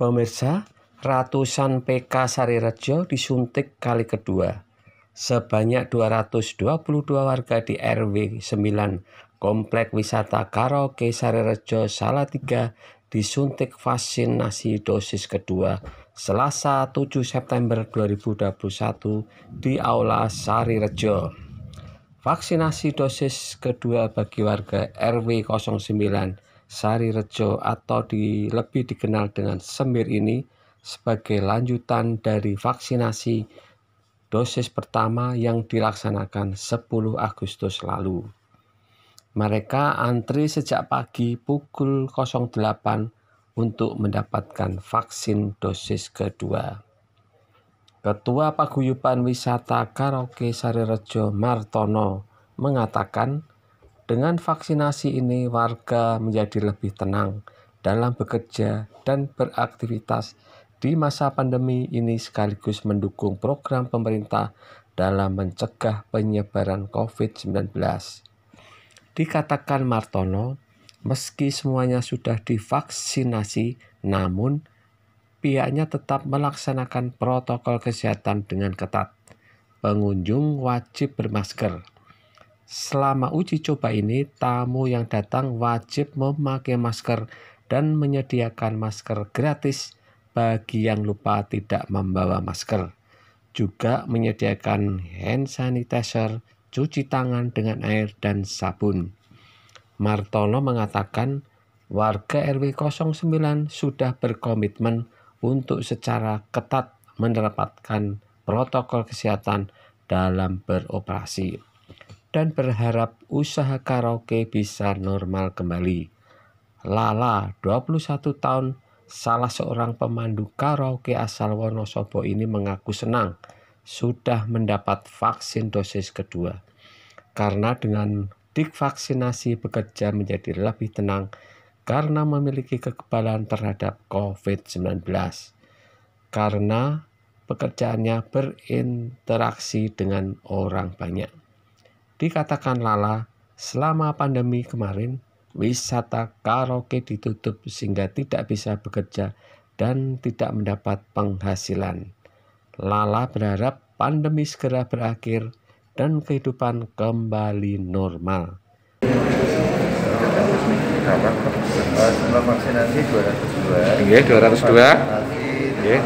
Pemirsa, ratusan PK Sari Rejo disuntik kali kedua. Sebanyak 222 warga di RW 9 Komplek Wisata Karaoke Sari Sarirejo Salatiga disuntik vaksinasi dosis kedua Selasa 7 September 2021 di Aula Sari Rejo. vaksinasi dosis kedua bagi warga RW 09 Sari Rejo atau di, lebih dikenal dengan Semir ini sebagai lanjutan dari vaksinasi dosis pertama yang dilaksanakan 10 Agustus lalu. Mereka antri sejak pagi pukul 08 untuk mendapatkan vaksin dosis kedua. Ketua Paguyuban Wisata Karaoke Sari Rejo Martono mengatakan dengan vaksinasi ini, warga menjadi lebih tenang dalam bekerja dan beraktivitas di masa pandemi ini sekaligus mendukung program pemerintah dalam mencegah penyebaran COVID-19. Dikatakan Martono, meski semuanya sudah divaksinasi, namun pihaknya tetap melaksanakan protokol kesehatan dengan ketat. Pengunjung wajib bermasker. Selama uji coba ini, tamu yang datang wajib memakai masker dan menyediakan masker gratis bagi yang lupa tidak membawa masker. Juga menyediakan hand sanitizer, cuci tangan dengan air dan sabun. Martono mengatakan warga RW 09 sudah berkomitmen untuk secara ketat menerapkan protokol kesehatan dalam beroperasi dan berharap usaha karaoke bisa normal kembali. Lala, 21 tahun, salah seorang pemandu karaoke asal Wonosobo ini mengaku senang sudah mendapat vaksin dosis kedua. Karena dengan divaksinasi bekerja menjadi lebih tenang karena memiliki kekebalan terhadap COVID-19. Karena pekerjaannya berinteraksi dengan orang banyak dikatakan lala selama pandemi kemarin wisata karaoke ditutup sehingga tidak bisa bekerja dan tidak mendapat penghasilan. Lala berharap pandemi segera berakhir dan kehidupan kembali normal. Selama vaksinasi 202. Iya, 202 dengan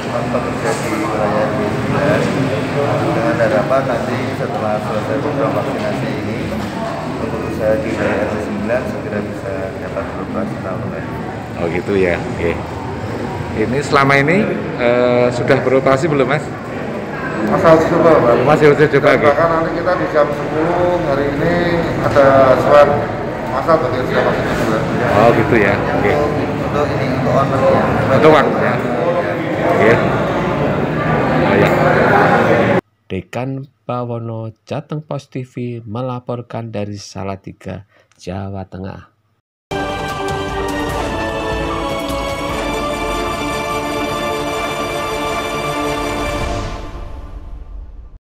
harapan nanti setelah selesai program vaksinasi ini untuk usaha di segera bisa dapat beroperasional oh gitu ya oke okay. ini selama ini uh, sudah beroperasi belum mas? Masih harus coba Pak masih harus coba okay. nanti kita di jam 10 hari ini ada swab masal bagi usia vaksin Oh gitu ya oke okay. untuk ini untuk online untuk waktu ya terakhir. Dekan Bawono Jateng Pos TV melaporkan dari Salatiga, Jawa Tengah.